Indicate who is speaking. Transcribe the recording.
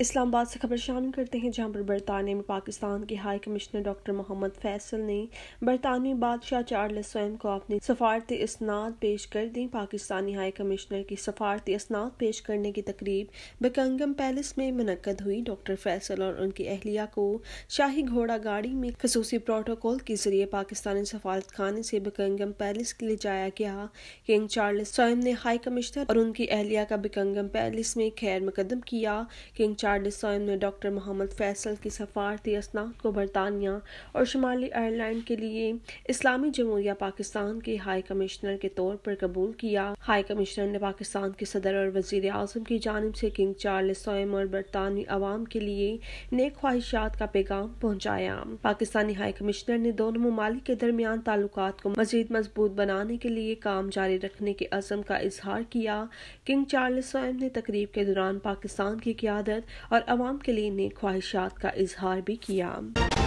Speaker 1: इस्लामाबाद से खबर शामिल करते हैं जहां पर बरतानिया में पाकिस्तान के high commissioner doctor Mohammad Faisal ने बरतानवी बादशाह चार्ल स्वयं को अपनी सफारती इसनाद पेश कर दी पाकिस्तानी हाई कमिश्नर की सफारती इसनाद पेश करने की तकरीब बिकंगम पैलेस में मनकद हुई डॉक्टर फैसल और उनकी अहलिया को शाही घोड़ा गाड़ी में खसूसी प्रोटोकॉल के जरिए पाकिस्तानी सफारत खाने से बिकंगम पैलेस के लिए जाया गया किंग चार्ल स्वयं ने हाई कमिश्नर और उनकी अहलिया का बिकंगम पैलेस में खैर मुकदम किया किंग शार्डसाइन में डॉक्टर मोहम्मद फैसल की सफारती असनाद को बरतानिया और शुमाली आयरलैंड के लिए इस्लामी जमहूरिया पाकिस्तान के हाई कमिश्नर के तौर पर कबूल किया हाई कमिश्नर ने पाकिस्तान के सदर और वजीर अजम की जानब से किंग चार्ल्स सोयम और बरतानवी आवाम के लिए नेक ख्वाहिशात का पैगाम पहुँचाया पाकिस्तानी हाई कमिश्नर ने दोनों ममालिक के दरमियान ताल्लुक को मजीद मजबूत बनाने के लिए काम जारी रखने के अजम का इजहार किया किंग चार्ल स्वयं ने तकरीब के दौरान पाकिस्तान की क्यादत और आवाम के लिए नेक ख्वाहिशात का इजहार भी किया